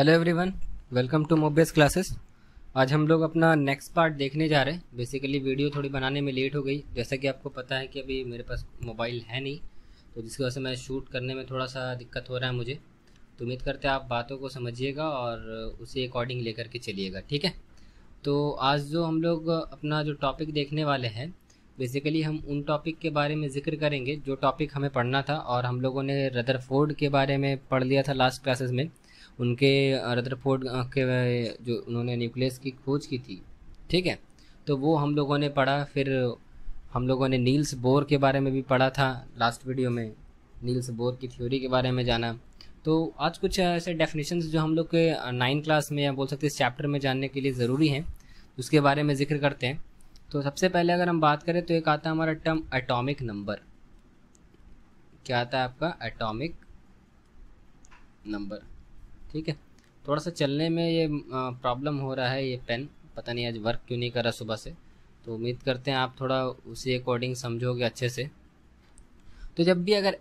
hello everyone welcome to मोबेस classes आज हम लोग अपना नेक्स्ट पार्ट देखने जा रहे हैं बेसिकली वीडियो थोड़ी बनाने में लेट हो गई जैसा कि आपको पता है कि अभी मेरे पास मोबाइल है नहीं तो जिसकी वजह से मैं शूट करने में थोड़ा सा दिक्कत हो रहा है मुझे तो उम्मीद करते हैं आप बातों को समझिएगा और उसी अकॉर्डिंग ले के चलिएगा ठीक है तो आज जो हम लोग अपना जो टॉपिक देखने वाले हैं बेसिकली हम उन टॉपिक के बारे में जिक्र करेंगे जो टॉपिक हमें पढ़ना था और हम लोगों ने रदरफोर्ड के बारे में पढ़ लिया था लास्ट क्लासेस में उनके रदरफोर्ड के जो उन्होंने न्यूक्लियस की खोज की थी ठीक है तो वो हम लोगों ने पढ़ा फिर हम लोगों ने नील्स बोर के बारे में भी पढ़ा था लास्ट वीडियो में नील्स बोर की थ्योरी के बारे में जाना तो आज कुछ ऐसे डेफिनेशंस जो हम लोग के नाइन क्लास में या बोल सकते हैं इस चैप्टर में जानने के लिए ज़रूरी हैं उसके बारे में जिक्र करते हैं तो सबसे पहले अगर हम बात करें तो एक आता है हमारा टर्म एटॉमिक नंबर क्या आता है आपका एटॉमिक नंबर ठीक है थोड़ा सा चलने में ये प्रॉब्लम हो रहा है ये पेन पता नहीं आज वर्क क्यों नहीं कर रहा सुबह से तो उम्मीद करते हैं आप थोड़ा उसी अकॉर्डिंग समझोगे अच्छे से तो जब भी अगर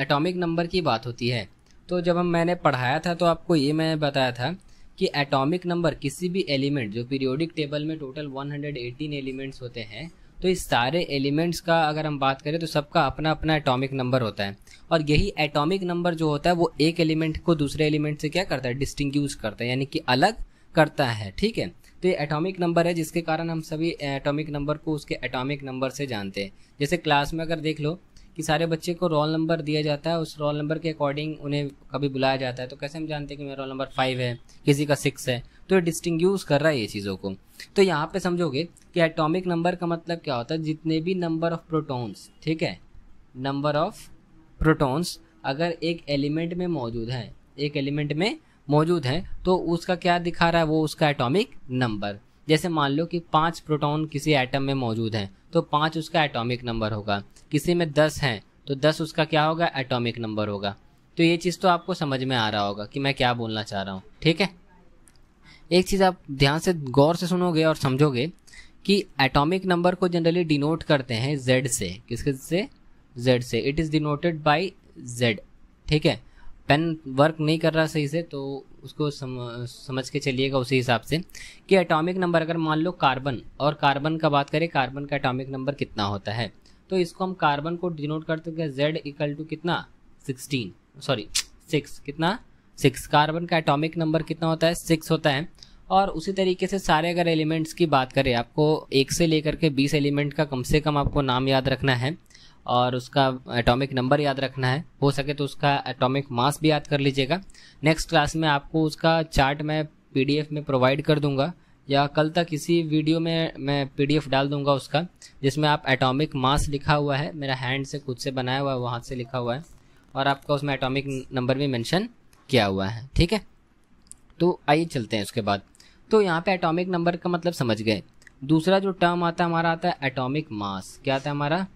एटॉमिक नंबर की बात होती है तो जब हम मैंने पढ़ाया था तो आपको ये मैंने बताया था कि एटॉमिक नंबर किसी भी एलिमेंट जो पीरियोडिक टेबल में टोटल 118 एलिमेंट्स होते हैं तो इस सारे एलिमेंट्स का अगर हम बात करें तो सबका अपना अपना एटॉमिक नंबर होता है और यही एटॉमिक नंबर जो होता है वो एक एलिमेंट को दूसरे एलिमेंट से क्या करता है डिस्टिंग्यूज करता है यानी कि अलग करता है ठीक है तो ये एटॉमिक नंबर है जिसके कारण हम सभी एटॉमिक नंबर को उसके एटॉमिक नंबर से जानते हैं जैसे क्लास में अगर देख लो कि सारे बच्चे को रोल नंबर दिया जाता है उस रोल नंबर के अकॉर्डिंग उन्हें कभी बुलाया जाता है तो कैसे हम जानते हैं कि मेरा रोल नंबर फाइव है किसी का सिक्स है तो ये डिस्टिंग्यूज कर रहा है ये चीज़ों को तो यहाँ पे समझोगे कि एटॉमिक नंबर का मतलब क्या होता है जितने भी नंबर ऑफ प्रोटोन्स ठीक है नंबर ऑफ प्रोटोन्स अगर एक एलिमेंट में मौजूद है एक एलिमेंट में मौजूद है तो उसका क्या दिखा रहा है वो उसका एटॉमिक नंबर जैसे मान लो कि पाँच प्रोटॉन किसी एटम में मौजूद हैं तो पाँच उसका एटॉमिक नंबर होगा किसी में दस हैं तो दस उसका क्या होगा एटॉमिक नंबर होगा तो ये चीज़ तो आपको समझ में आ रहा होगा कि मैं क्या बोलना चाह रहा हूँ ठीक है एक चीज़ आप ध्यान से गौर से सुनोगे और समझोगे कि एटॉमिक नंबर को जनरली डिनोट करते हैं जेड से किसके से जेड से it is denoted by Z ठीक है पेन वर्क नहीं कर रहा सही से तो उसको सम, समझ के चलिएगा उसी हिसाब से कि एटॉमिक नंबर अगर मान लो कार्बन और कार्बन का बात करें कार्बन का एटॉमिक नंबर कितना होता है तो इसको हम कार्बन को डिनोट करते हैं जेड इक्वल टू कितना सिक्सटीन सॉरी सिक्स कितना सिक्स कार्बन का एटॉमिक नंबर कितना होता है सिक्स होता है और उसी तरीके से सारे अगर एलिमेंट्स की बात करें आपको एक से लेकर के बीस एलिमेंट का कम से कम आपको नाम याद रखना है और उसका एटॉमिक नंबर याद रखना है हो सके तो उसका एटॉमिक मास भी याद कर लीजिएगा नेक्स्ट क्लास में आपको उसका चार्ट मैं पीडीएफ में प्रोवाइड कर दूंगा या कल तक इसी वीडियो में मैं पीडीएफ डाल दूंगा उसका जिसमें आप एटॉमिक मास लिखा हुआ है मेरा हैंड से खुद से बनाया हुआ है वहाँ से लिखा हुआ है और आपका उसमें एटॉमिक नंबर भी मैंशन किया हुआ है ठीक है तो आइए चलते हैं उसके बाद तो यहाँ पर एटॉमिक नंबर का मतलब समझ गए दूसरा जो टर्म आता है हमारा आता है एटॉमिक मास क्या आता है हमारा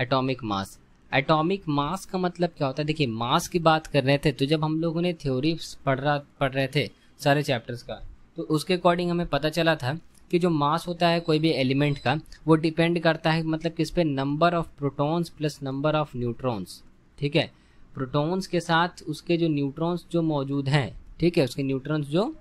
एटॉमिक मास एटॉमिक मास का मतलब क्या होता है देखिए मास की बात कर रहे थे तो जब हम लोगों ने थ्योरी पढ़ रहा पढ़ रहे थे सारे चैप्टर्स का तो उसके अकॉर्डिंग हमें पता चला था कि जो मास होता है कोई भी एलिमेंट का वो डिपेंड करता है मतलब किस पे number of protons plus number of neutrons ठीक है प्रोटॉन्स के साथ उसके जो न्यूट्रॉन्स जो मौजूद हैं ठीक है उसके न्यूट्रॉन्स जो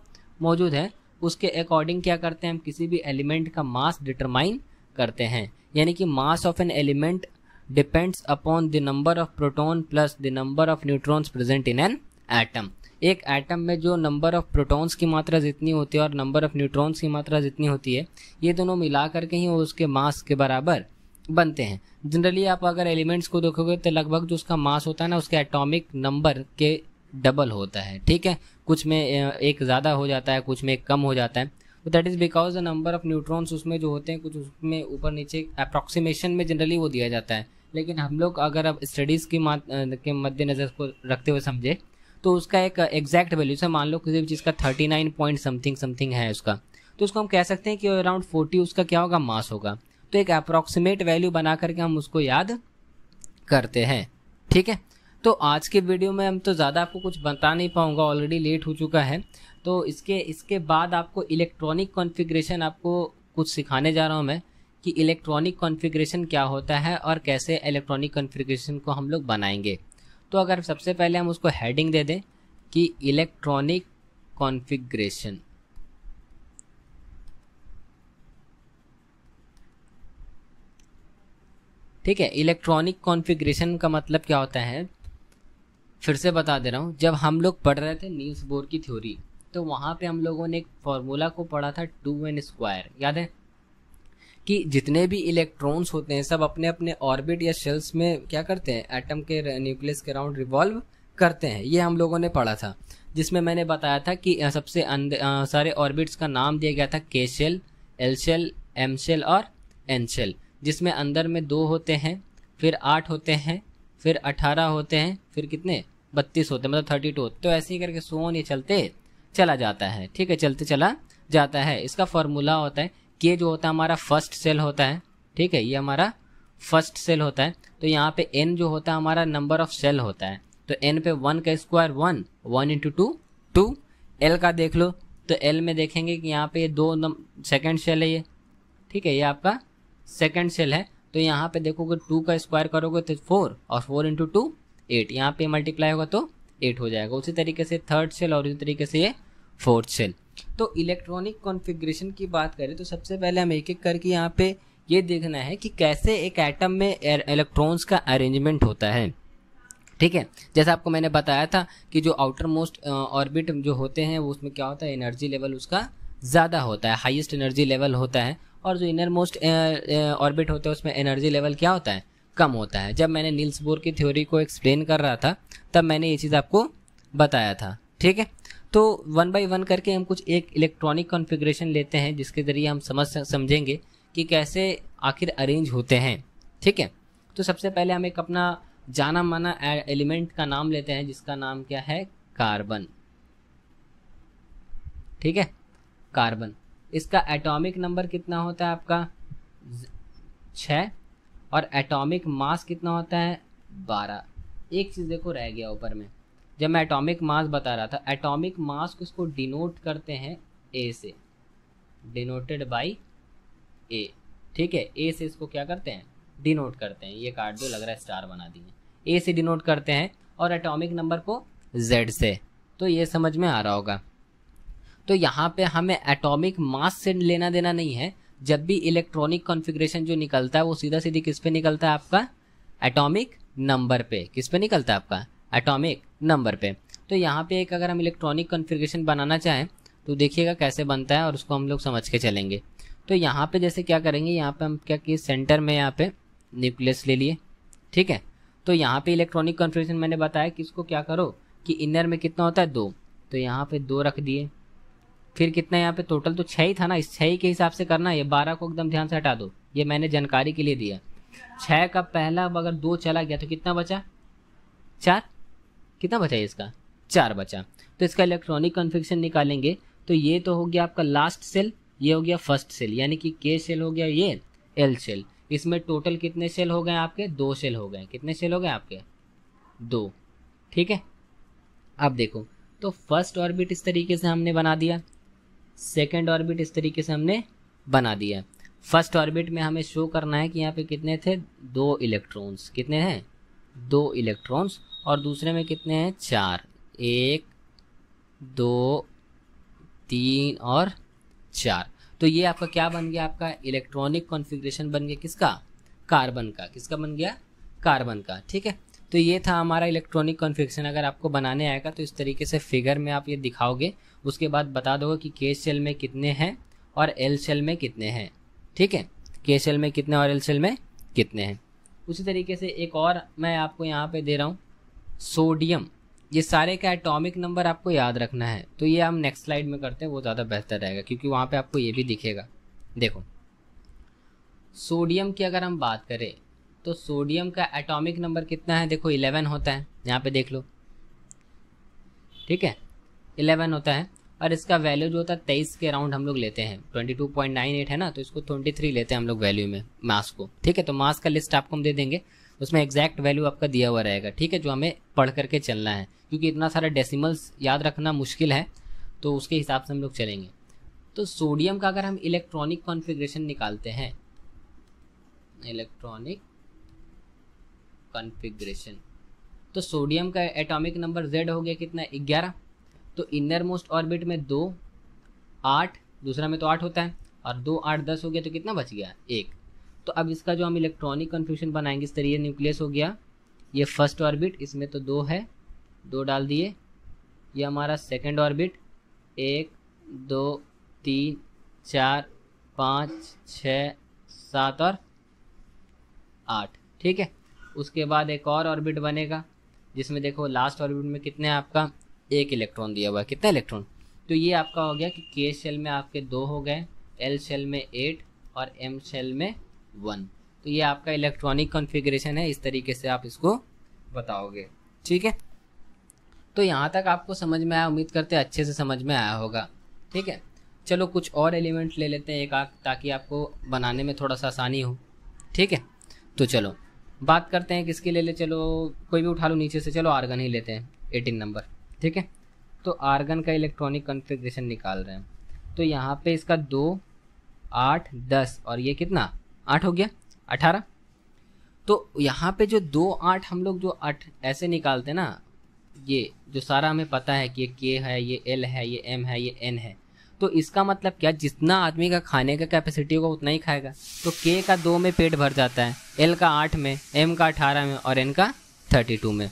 मौजूद हैं उसके अकॉर्डिंग क्या करते हैं हम किसी भी एलिमेंट का मास डिटरमाइन करते हैं यानी कि mass of an element depends upon the number of proton plus the number of neutrons present in an atom एक एटम में जो नंबर ऑफ प्रोटॉन्स की मात्रा जितनी होती है और नंबर ऑफ न्यूट्रॉन्स की मात्रा जितनी होती है ये दोनों मिला करके ही वो उसके मास के बराबर बनते हैं जनरली आप अगर एलिमेंट्स को देखोगे तो लगभग जो उसका मास होता है ना उसके एटॉमिक नंबर के डबल होता है ठीक है कुछ में एक ज़्यादा हो जाता है कुछ में एक कम हो जाता है तो that is because the number of neutrons उसमें जो होते हैं कुछ उसमें ऊपर नीचे अप्रॉक्सीमेशन में जनरली वो दिया जाता है लेकिन हम लोग अगर अब स्टडीज़ की मात के मद्देनज़र को रखते हुए समझे तो उसका एक एग्जैक्ट वैल्यू से मान लो किसी भी चीज़ का thirty nine point something something है उसका तो उसको हम कह सकते हैं कि अराउंड फोर्टी उसका क्या होगा मास होगा तो एक अप्रॉक्सीमेट वैल्यू बना करके हम उसको याद करते हैं ठीक है तो आज के वीडियो में हम तो ज़्यादा आपको कुछ बता नहीं पाऊँगा ऑलरेडी लेट हो चुका है तो इसके इसके बाद आपको इलेक्ट्रॉनिक कॉन्फ़िगरेशन आपको कुछ सिखाने जा रहा हूँ मैं कि इलेक्ट्रॉनिक कॉन्फ़िगरेशन क्या होता है और कैसे इलेक्ट्रॉनिक कॉन्फ़िगरेशन को हम लोग बनाएंगे तो अगर सबसे पहले हम उसको हेडिंग दे दें कि इलेक्ट्रॉनिक कॉन्फ़िगरेशन ठीक है इलेक्ट्रॉनिक कॉन्फ़िगरेशन का मतलब क्या होता है फिर से बता दे रहा हूँ जब हम लोग पढ़ रहे थे न्यूज़ बोर्ड की थ्योरी तो वहाँ पे हम लोगों ने एक फार्मूला को पढ़ा था टू एन स्क्वायर याद है कि जितने भी इलेक्ट्रॉन्स होते हैं सब अपने अपने ऑर्बिट या शेल्स में क्या करते हैं एटम के न्यूक्लियस के राउंड रिवॉल्व करते हैं ये हम लोगों ने पढ़ा था जिसमें मैंने बताया था कि सबसे अंदर सारे ऑर्बिट्स का नाम दिया गया था K shell L shell M shell और एन शेल जिसमें अंदर में दो होते हैं फिर आठ होते हैं फिर अठारह होते हैं फिर कितने बत्तीस होते हैं मतलब थर्टी टू तो ऐसे ही करके सोन ये चलते चला जाता है ठीक है चलते चला जाता है इसका फॉर्मूला होता है के जो होता है हमारा फर्स्ट सेल होता है ठीक है ये हमारा फर्स्ट सेल होता है तो यहाँ पे एन जो होता है हमारा नंबर ऑफ सेल होता है तो एन पे वन का square one one into two two L का देख लो तो एल में देखेंगे कि यहाँ पे ये दो सेकेंड सेल है ये ठीक है ये आपका सेकेंड सेल है तो यहाँ पे देखोगे टू का स्क्वायर करोगे तो फोर और फोर इंटू टू एट यहाँ पे मल्टीप्लाई होगा तो एट हो जाएगा उसी तरीके से थर्ड सेल और उसी तरीके से ये फोर्थ सेल तो इलेक्ट्रॉनिक कॉन्फ़िगरेशन की बात करें तो सबसे पहले हम एक एक करके यहाँ पे ये देखना है कि कैसे एक एटम में इलेक्ट्रॉन्स का अरेंजमेंट होता है ठीक है जैसा आपको मैंने बताया था कि जो आउटर मोस्ट ऑर्बिट जो होते हैं वो उसमें क्या होता है एनर्जी लेवल उसका ज़्यादा होता है हाईएस्ट एनर्जी लेवल होता है और जो इनर मोस्ट ऑर्बिट होता है उसमें एनर्जी लेवल क्या होता है कम होता है जब मैंने नील्स बोर की थ्योरी को एक्सप्लेन कर रहा था तब मैंने ये चीज़ आपको बताया था ठीक है तो वन बाई वन करके हम कुछ एक इलेक्ट्रॉनिक कॉन्फ़िगरेशन लेते हैं जिसके ज़रिए हम समझ समझेंगे कि कैसे आखिर अरेंज होते हैं ठीक है तो सबसे पहले हम एक अपना जाना माना एलिमेंट का नाम लेते हैं जिसका नाम क्या है कार्बन ठीक है कार्बन इसका एटॉमिक नंबर कितना होता है आपका छ और एटॉमिक मास कितना होता है बारह एक चीज़ देखो रह गया ऊपर में जब मैं एटॉमिक मास बता रहा था एटॉमिक मास को इसको डिनोट करते हैं ए से डिनोटेड बाय ए ठीक है ए से इसको क्या करते हैं डिनोट करते हैं ये कार्ड जो लग रहा है स्टार बना दिए ए से डिनोट करते हैं और एटॉमिक नंबर को जेड से तो ये समझ में आ रहा होगा तो यहाँ पे हमें एटॉमिक मास से लेना देना नहीं है जब भी इलेक्ट्रॉनिक कॉन्फ़िगरेशन जो निकलता है वो सीधा सीधी किस पे निकलता है आपका एटॉमिक नंबर पे किस पे निकलता है आपका एटॉमिक नंबर पे तो यहाँ पे एक अगर हम इलेक्ट्रॉनिक कन्फिग्रेशन बनाना चाहें तो देखिएगा कैसे बनता है और उसको हम लोग समझ के चलेंगे तो यहाँ पे जैसे क्या करेंगे यहाँ पे हम क्या किए सेंटर में यहाँ पे न्यूक्लियस ले लिए ठीक है तो यहाँ पे इलेक्ट्रॉनिक कन्फिग्रेशन मैंने बताया कि इसको क्या करो कि इनर में कितना होता है दो तो यहाँ पर दो रख दिए फिर कितना यहाँ पर टोटल तो छः ही था ना इस छः के हिसाब से करना ये बारह को एकदम ध्यान से हटा दो ये मैंने जानकारी के लिए दिया छः का पहला अगर दो चला गया तो कितना बचा चार कितना बचा है इसका चार बचा तो इसका इलेक्ट्रॉनिक कन्फिक्शन निकालेंगे तो ये तो हो गया आपका लास्ट सेल ये हो गया फर्स्ट सेल यानी कि के सेल हो गया ये एल सेल इसमें टोटल कितने सेल हो गए आपके दो सेल हो गए कितने सेल हो गए आपके दो ठीक है अब देखो तो फर्स्ट ऑर्बिट इस तरीके से हमने बना दिया सेकेंड ऑर्बिट इस तरीके से हमने बना दिया फर्स्ट ऑर्बिट में हमें शो करना है कि यहाँ पे कितने थे दो इलेक्ट्रॉन्स कितने हैं दो इलेक्ट्रॉन्स और दूसरे में कितने हैं चार एक दो तीन और चार तो ये आपका क्या बन गया आपका इलेक्ट्रॉनिक कॉन्फ़िगरेशन बन गया किसका कार्बन का किसका बन गया कार्बन का ठीक है तो ये था हमारा इलेक्ट्रॉनिक कॉन्फ़िगरेशन अगर आपको बनाने आएगा तो इस तरीके से फिगर में आप ये दिखाओगे उसके बाद बता दोगे कि के सेल में कितने हैं और एल सेल में कितने हैं ठीक है के सेल में कितने और एल सेल में कितने हैं उसी तरीके से एक और मैं आपको यहाँ पर दे रहा हूँ सोडियम ये सारे का एटॉमिक नंबर आपको याद रखना है तो ये हम नेक्स्ट स्लाइड में करते हैं वो ज़्यादा बेहतर रहेगा क्योंकि वहाँ पे आपको ये भी दिखेगा देखो सोडियम की अगर हम बात करें तो सोडियम का एटॉमिक नंबर कितना है देखो इलेवन होता है यहाँ पे देख लो ठीक है इलेवन होता है और इसका वैल्यू जो होता है तेईस के अराउंड हम लोग लेते हैं twenty two point nine eight है ना तो इसको ट्वेंटी थ्री लेते हैं हम लोग वैल्यू में मास को ठीक है तो मास का लिस्ट आपको हम दे देंगे उसमें एग्जैक्ट वैल्यू आपका दिया हुआ रहेगा ठीक है जो हमें पढ़ करके चलना है क्योंकि इतना सारा डेसिमल्स याद रखना मुश्किल है तो उसके हिसाब से हम लोग चलेंगे तो सोडियम का अगर हम इलेक्ट्रॉनिक कॉन्फ़िगरेशन निकालते हैं इलेक्ट्रॉनिक कॉन्फ़िगरेशन तो सोडियम का एटॉमिक नंबर जेड हो गया कितना ग्यारह तो इनर मोस्ट ऑर्बिट में दो आठ दूसरा में तो आठ होता है और दो आठ दस हो गया तो कितना बच गया एक तो अब इसका जो हम इलेक्ट्रॉनिक कन्फ्यूशन बनाएंगे इस तरीके न्यूक्लियस हो गया ये फर्स्ट ऑर्बिट इसमें तो दो है दो डाल दिए ये हमारा सेकेंड ऑर्बिट एक दो तीन चार पाँच छ सात और आठ ठीक है उसके बाद एक और ऑर्बिट बनेगा जिसमें देखो लास्ट ऑर्बिट में कितने आपका एक इलेक्ट्रॉन दिया हुआ है कितना इलेक्ट्रॉन तो ये आपका हो गया कि के शेल में आपके दो हो गए एल शेल में एट और एम शेल में वन तो ये आपका इलेक्ट्रॉनिक कॉन्फ़िगरेशन है इस तरीके से आप इसको बताओगे ठीक है तो यहाँ तक आपको समझ में आया उम्मीद करते हैं अच्छे से समझ में आया होगा ठीक है चलो कुछ और एलिमेंट ले लेते हैं एक आग ताकि आपको बनाने में थोड़ा सा आसानी हो ठीक है तो चलो बात करते हैं किसके ले ले चलो कोई भी उठा लो नीचे से चलो आर्गन ही लेते हैं एटीन नंबर ठीक है तो आर्गन का इलेक्ट्रॉनिक कॉन्फ़िगरेशन निकाल रहे हैं तो यहाँ पे इसका दो आठ दस और ये कितना आठ हो गया अठारह तो यहाँ पे जो दो आठ हम लोग जो आठ ऐसे निकालते ना ये जो सारा हमें पता है कि ये के है ये एल है ये एम है ये एन है तो इसका मतलब क्या जितना आदमी का खाने का कैपेसिटी होगा उतना ही खाएगा तो के का दो में पेट भर जाता है एल का आठ में एम का अठारह में और एन का थर्टी टू में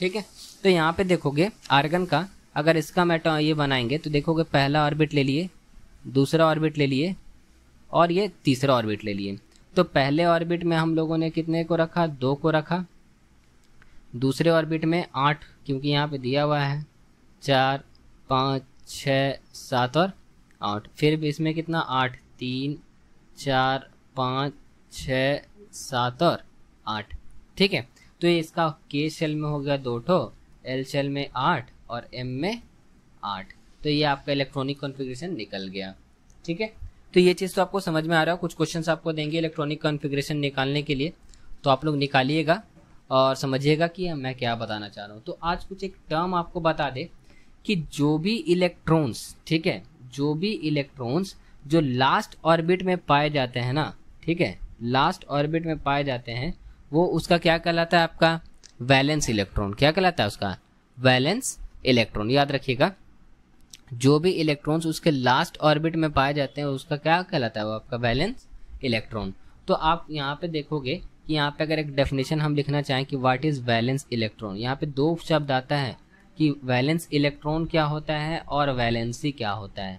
ठीक है तो यहाँ पे देखोगे आर्गन का अगर इसका मेटा ये बनाएंगे तो देखोगे पहला ऑर्बिट ले लिए दूसरा ऑर्बिट ले लिए और ये तीसरा ऑर्बिट ले लिए तो पहले ऑर्बिट में हम लोगों ने कितने को रखा दो को रखा दूसरे ऑर्बिट में आठ क्योंकि यहाँ पे दिया हुआ है चार पाँच छ सात और आठ फिर भी इसमें कितना आठ तीन चार पाँच छ सात और आठ ठीक है तो ये इसका के शेल में हो गया दो ठो एल शेल में आठ और एम में आठ तो ये आपका इलेक्ट्रॉनिक कॉन्फ़िगरेशन निकल गया ठीक है तो ये चीज़ तो आपको समझ में आ रहा है कुछ क्वेश्चन आपको देंगे इलेक्ट्रॉनिक कॉन्फ़िगरेशन निकालने के लिए तो आप लोग निकालिएगा और समझिएगा कि मैं क्या बताना चाह रहा हूँ तो आज कुछ एक टर्म आपको बता दे कि जो भी इलेक्ट्रॉन्स ठीक है जो भी इलेक्ट्रॉन्स जो लास्ट ऑर्बिट में पाए जाते हैं ना ठीक है लास्ट ऑर्बिट में पाए जाते हैं वो उसका क्या कहलाता है आपका वैलेंस इलेक्ट्रॉन क्या कहलाता है उसका वैलेंस इलेक्ट्रॉन याद रखिएगा जो भी इलेक्ट्रॉन्स उसके लास्ट ऑर्बिट में पाए जाते हैं उसका क्या कहलाता है वो आपका वैलेंस इलेक्ट्रॉन तो आप यहाँ पे देखोगे कि यहाँ पे अगर एक डेफिनेशन हम लिखना चाहें कि व्हाट इज़ वैलेंस इलेक्ट्रॉन यहाँ पे दो शब्द आता है कि वैलेंस इलेक्ट्रॉन क्या होता है और वैलेंसी क्या होता है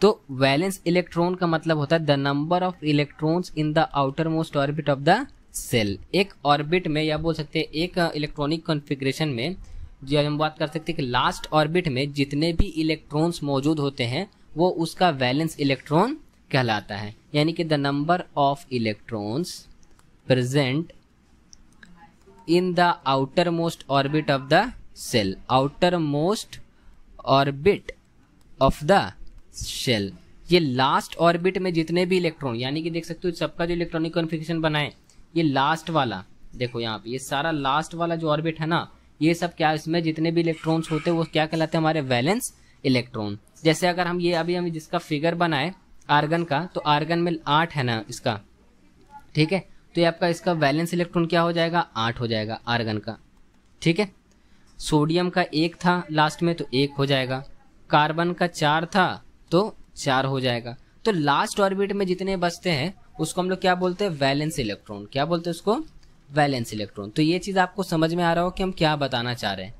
तो वैलेंस इलेक्ट्रॉन का मतलब होता है the number of electrons in the outermost orbit of the shell एक ऑर्बिट में या बोल सकते हैं एक इलेक्ट्रॉनिक कॉन्फ़िगरेशन में जी हम बात कर सकते हैं कि लास्ट ऑर्बिट में जितने भी इलेक्ट्रॉन्स मौजूद होते हैं वो उसका वैलेंस इलेक्ट्रॉन कहलाता है यानी कि the number of electrons present in the outermost orbit of the shell outermost orbit of the shell ये लास्ट ऑर्बिट में जितने भी इलेक्ट्रॉन यानी कि देख सकते हो सबका जो इलेक्ट्रॉनिक कॉन्फ़िगरेशन बनाए ये लास्ट वाला देखो यहाँ पे ये सारा लास्ट वाला जो ऑर्बिट है ना ये सब क्या इसमें जितने भी इलेक्ट्रॉन्स होते हैं वो क्या कहलाते हैं हमारे वैलेंस इलेक्ट्रॉन जैसे अगर हम ये अभी हम जिसका फिगर बनाए आर्गन का तो आर्गन में आठ है ना इसका ठीक है तो ये आपका इसका वैलेंस इलेक्ट्रॉन क्या हो जाएगा आठ हो जाएगा आर्गन का ठीक है सोडियम का एक था लास्ट में तो एक हो जाएगा कार्बन का चार था तो चार हो जाएगा तो लास्ट ऑर्बिट में जितने बचते हैं उसको हम लोग क्या बोलते हैं वैलेंस इलेक्ट्रॉन क्या बोलते हैं उसको वैलेंस इलेक्ट्रॉन तो ये चीज़ आपको समझ में आ रहा हो कि हम क्या बताना चाह रहे हैं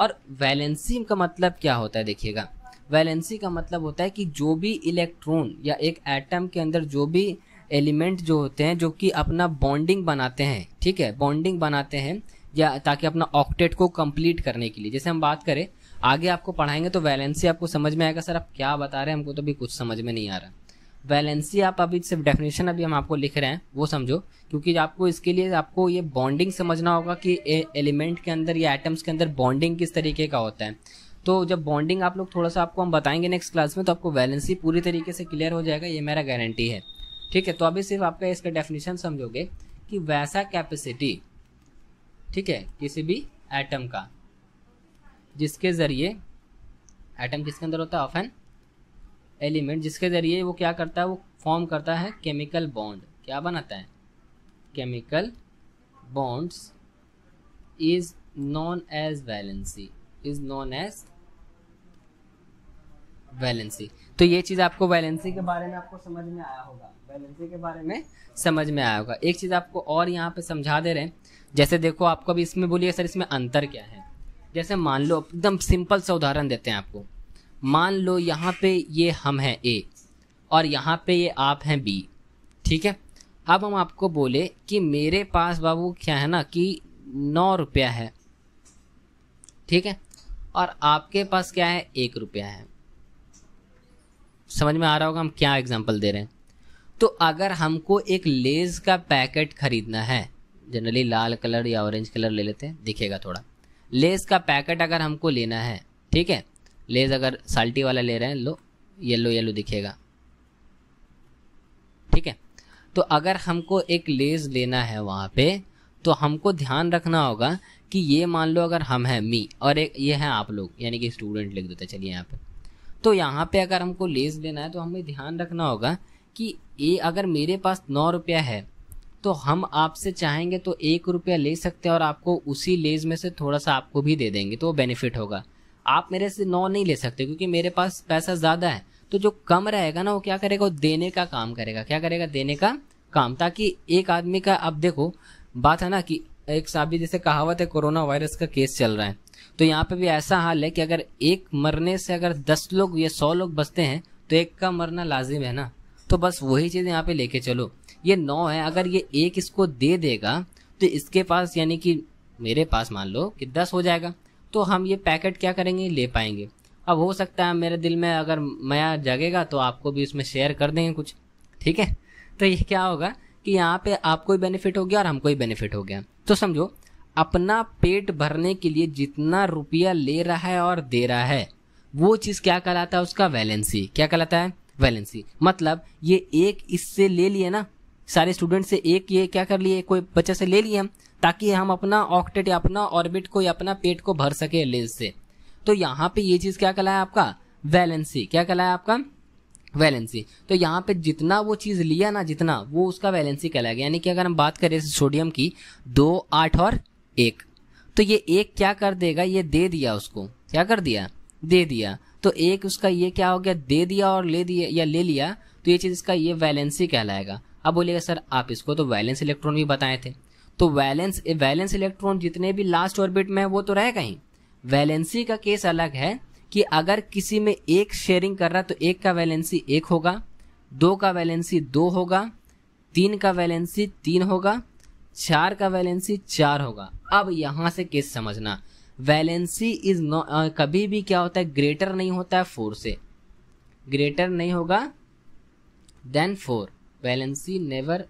और वैलेंसी का मतलब क्या होता है देखिएगा वैलेंसी का मतलब होता है कि जो भी इलेक्ट्रॉन या एक एटम के अंदर जो भी एलिमेंट जो होते हैं जो कि अपना बॉन्डिंग बनाते हैं ठीक है बॉन्डिंग बनाते हैं या ताकि अपना ऑक्टेट को कंप्लीट करने के लिए जैसे हम बात करें आगे आपको पढ़ाएंगे तो वैलेंसी आपको समझ में आएगा सर आप क्या बता रहे हैं हमको तो भी कुछ समझ में नहीं आ रहा वैलेंसी आप अभी सिर्फ डेफिनेशन अभी हम आपको लिख रहे हैं वो समझो क्योंकि आपको इसके लिए आपको ये बॉन्डिंग समझना होगा कि एलिमेंट के अंदर या एटम्स के अंदर बॉन्डिंग किस तरीके का होता है तो जब बॉन्डिंग आप लोग थोड़ा सा आपको हम बताएंगे नेक्स्ट क्लास में तो आपको वैलेंसी पूरी तरीके से क्लियर हो जाएगा ये मेरा गारंटी है ठीक है तो अभी सिर्फ आपका इसका डेफिनेशन समझोगे कि वैसा कैपेसिटी ठीक है किसी भी एटम का जिसके ज़रिए एटम किसके अंदर होता है ऑफ एन एलिमेंट जिसके ज़रिए वो क्या करता है वो फॉर्म करता है केमिकल बॉन्ड क्या बनाता है chemical bonds is known as valency is known as valency तो ये चीज़ आपको वैलेंसी के बारे में आपको समझ में आया होगा वैलेंसी के बारे में समझ में आया होगा एक चीज़ आपको और यहाँ पे समझा दे रहे हैं जैसे देखो आपको अभी इसमें बोलिए सर इसमें अंतर क्या है जैसे मान लो एकदम सिंपल सा उदाहरण देते हैं आपको मान लो यहाँ पे ये हम हैं ए और यहाँ पे ये आप हैं बी ठीक है अब हम आपको बोले कि मेरे पास बाबू क्या है ना कि नौ रुपया है ठीक है और आपके पास क्या है एक रुपया है समझ में आ रहा होगा हम क्या एग्जांपल दे रहे हैं तो अगर हमको एक लेज का पैकेट खरीदना है जनरली लाल कलर या ऑरेंज कलर ले लेते हैं दिखेगा थोड़ा लेस का पैकेट अगर हमको लेना है ठीक है लेज अगर साल्टी वाला ले रहे हैं लो येलो येलो दिखेगा ठीक है तो अगर हमको एक लेज लेना है वहाँ पे तो हमको ध्यान रखना होगा कि ये मान लो अगर हम हैं मी और एक ये हैं आप लोग यानी कि स्टूडेंट लिख देते चलिए यहाँ पे तो यहाँ पे अगर हमको लेस लेना है तो हमें ध्यान रखना होगा कि ये अगर मेरे पास नौ रुपया है तो हम आपसे चाहेंगे तो एक रुपया ले सकते हैं और आपको उसी लेज में से थोड़ा सा आपको भी दे देंगे तो वो बेनिफिट होगा आप मेरे से नौ नहीं ले सकते क्योंकि मेरे पास पैसा ज़्यादा है तो जो कम रहेगा ना वो क्या करेगा वो देने का काम करेगा क्या करेगा देने का काम ताकि एक आदमी का अब देखो बात है ना कि एक साबित जैसे कहावत है कोरोना वायरस का केस चल रहा है तो यहाँ पे भी ऐसा हाल है कि अगर एक मरने से अगर दस लोग या सौ लोग बचते हैं तो एक का मरना लाजिम है ना तो बस वही चीज़ यहाँ पे लेके चलो ये नौ है अगर ये एक इसको दे देगा तो इसके पास यानी कि मेरे पास मान लो कि दस हो जाएगा तो हम ये पैकेट क्या करेंगे ले पाएंगे अब हो सकता है मेरे दिल में अगर माया जगेगा तो आपको भी इसमें शेयर कर देंगे कुछ ठीक है तो ये क्या होगा कि यहाँ पे आपको ही बेनिफिट हो गया और हमको ही बेनिफिट हो गया तो समझो अपना पेट भरने के लिए जितना रुपया ले रहा है और दे रहा है वो चीज़ क्या कहलाता है उसका वैलेंसी क्या कहलाता है वैलेंसी मतलब ये एक इससे ले लिए ना सारे स्टूडेंट से एक ये क्या कर लिए कोई बच्चा से ले लिए हम ताकि हम अपना ऑक्टेट या अपना ऑर्बिट को या अपना पेट को भर सके लेज से तो यहाँ पे ये चीज़ क्या कहलाया आपका वैलेंसी क्या कहलाया आपका वैलेंसी तो यहाँ पे जितना वो चीज़ लिया ना जितना वो उसका वैलेंसी कहलाएगा यानी कि अगर हम बात करें सोडियम की दो आठ और एक तो ये एक क्या कर देगा ये दे दिया उसको क्या कर दिया दे दिया तो एक उसका ये क्या हो गया दे दिया और ले दिया या ले लिया तो ये चीज़ इसका ये वैलेंसी कहलाएगा अब बोलिएगा सर आप इसको तो वैलेंस इलेक्ट्रॉन भी बताए थे तो वैलेंस वैलेंस इलेक्ट्रॉन जितने भी लास्ट ऑर्बिट में है वो तो रहेगा ही वैलेंसी का केस अलग है कि अगर किसी में एक शेयरिंग कर रहा तो एक का वैलेंसी एक होगा दो का वैलेंसी दो होगा तीन का वैलेंसी तीन होगा चार का वैलेंसी चार होगा अब यहां से केस समझना वैलेंसी इज नो कभी भी क्या होता है ग्रेटर नहीं होता है फोर से ग्रेटर नहीं होगा than four valency never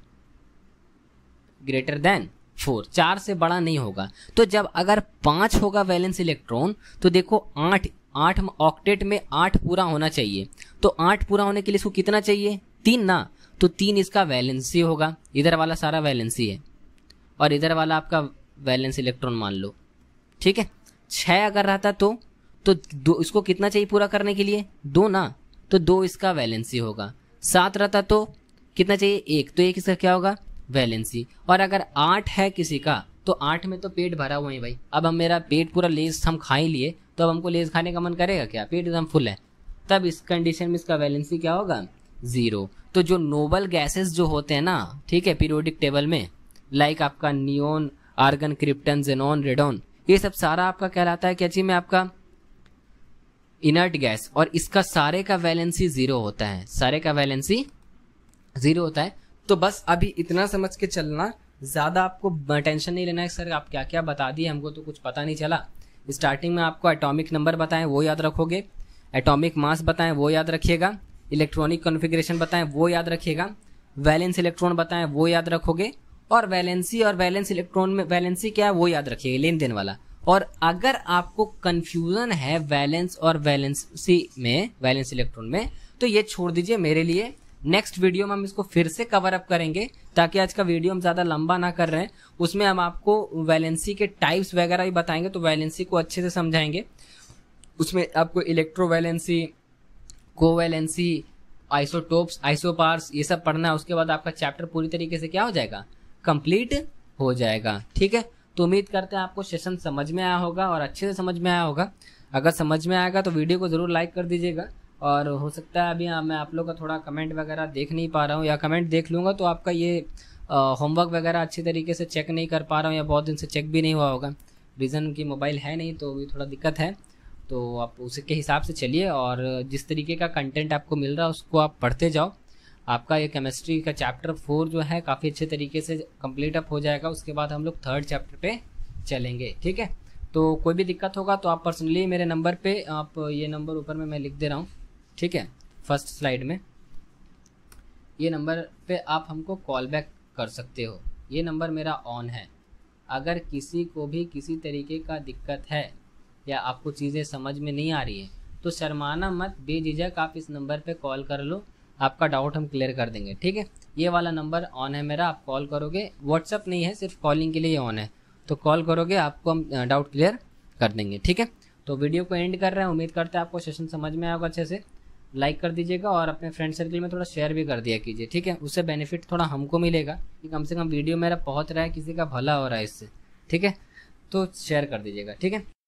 greater than four चार से बड़ा नहीं होगा तो जब अगर पांच होगा वैलेंस इलेक्ट्रॉन तो देखो आठ आठ ऑक्टेट में आठ पूरा होना चाहिए तो आठ पूरा होने के लिए इसको कितना चाहिए तीन ना तो तीन इसका वैलेंसी होगा इधर वाला सारा वैलेंसी है और इधर वाला आपका वैलेंस इलेक्ट्रॉन मान लो ठीक है छः अगर रहता तो तो दो इसको कितना चाहिए पूरा करने के लिए दो ना तो दो इसका वैलेंसी होगा सात रहता तो कितना चाहिए एक तो एक इसका क्या होगा वैलेंसी और अगर आठ है किसी का तो आठ में तो पेट भरा हुआ है भाई अब हम मेरा पेट पूरा लेस हम खा ही लिए तो अब हमको लेस खाने का मन करेगा क्या पेट एकदम फुल है तब इस कंडीशन में इसका वैलेंसी क्या होगा ज़ीरो तो जो नोबल गैसेस जो होते हैं ना ठीक है पीरियोडिक टेबल में लाइक आपका neon argon krypton xenon radon ये सब सारा आपका कहलाता है क्या जी में आपका इनर्ट गैस और इसका सारे का वैलेंसी ज़ीरो होता है सारे का वैलेंसी ज़ीरो होता है तो बस अभी इतना समझ के चलना ज़्यादा आपको टेंशन नहीं लेना है सर आप क्या क्या बता दिए हमको तो कुछ पता नहीं चला स्टार्टिंग में आपको एटॉमिक नंबर बताएं वो याद रखोगे एटॉमिक मास बताएं वो याद रखिएगा इलेक्ट्रॉनिक कॉन्फ़िगरेशन बताएं वो याद रखिएगा वैलेंस इलेक्ट्रॉन बताएं वो याद रखोगे और वैलेंसी और वैलेंस इलेक्ट्रॉन में वैलेंसी क्या है वो याद रखिएगा लेन देन वाला और अगर आपको कन्फ्यूज़न है वैलेंस और वैलेंसी में वैलेंस इलेक्ट्रॉन में तो ये छोड़ दीजिए मेरे लिए नेक्स्ट वीडियो में हम इसको फिर से कवर अप करेंगे ताकि आज का वीडियो हम ज़्यादा लंबा ना कर रहे हैं उसमें हम आपको वैलेंसी के टाइप्स वगैरह भी बताएंगे तो वैलेंसी को अच्छे से समझाएंगे उसमें आपको electrovalency covalency isotopes isobars ये सब पढ़ना है उसके बाद आपका चैप्टर पूरी तरीके से क्या हो जाएगा कंप्लीट हो जाएगा ठीक है तो उम्मीद करते हैं आपको सेशन समझ में आया होगा और अच्छे से समझ में आया होगा अगर समझ में आएगा तो वीडियो को ज़रूर लाइक कर दीजिएगा और हो सकता है अभी आ, मैं आप लोग का थोड़ा कमेंट वगैरह देख नहीं पा रहा हूँ या कमेंट देख लूँगा तो आपका ये होमवर्क वगैरह अच्छी तरीके से चेक नहीं कर पा रहा हूँ या बहुत दिन से चेक भी नहीं हुआ होगा रीज़न की मोबाइल है नहीं तो भी थोड़ा दिक्कत है तो आप उसके हिसाब से चलिए और जिस तरीके का कंटेंट आपको मिल रहा है उसको आप पढ़ते जाओ आपका ये केमिस्ट्री का चैप्टर फोर जो है काफ़ी अच्छे तरीके से कंप्लीट अप हो जाएगा उसके बाद हम लोग थर्ड चैप्टर पे चलेंगे ठीक है तो कोई भी दिक्कत होगा तो आप पर्सनली मेरे नंबर पे आप ये नंबर ऊपर में मैं लिख दे रहा हूँ ठीक है फर्स्ट स्लाइड में ये नंबर पे आप हमको कॉल बैक कर सकते हो ये नंबर मेरा ऑन है अगर किसी को भी किसी तरीके का दिक्कत है या आपको चीज़ें समझ में नहीं आ रही है तो शर्माना मत बेझिझक आप इस नंबर पे कॉल कर लो आपका डाउट हम क्लियर कर देंगे ठीक है ये वाला नंबर ऑन है मेरा आप कॉल करोगे व्हाट्सअप नहीं है सिर्फ कॉलिंग के लिए ऑन है तो कॉल करोगे आपको हम डाउट क्लियर कर देंगे ठीक है तो वीडियो को एंड कर रहे हैं उम्मीद करते हैं आपको सेशन समझ में आएगा अच्छे से लाइक कर दीजिएगा और अपने फ्रेंड सर्कल में थोड़ा शेयर भी कर दिया कीजिए ठीक है उससे बेनिफिट थोड़ा हमको मिलेगा कि कम से कम वीडियो मेरा पहुंच रहा है किसी का भला हो रहा है इससे ठीक है तो शेयर कर दीजिएगा ठीक है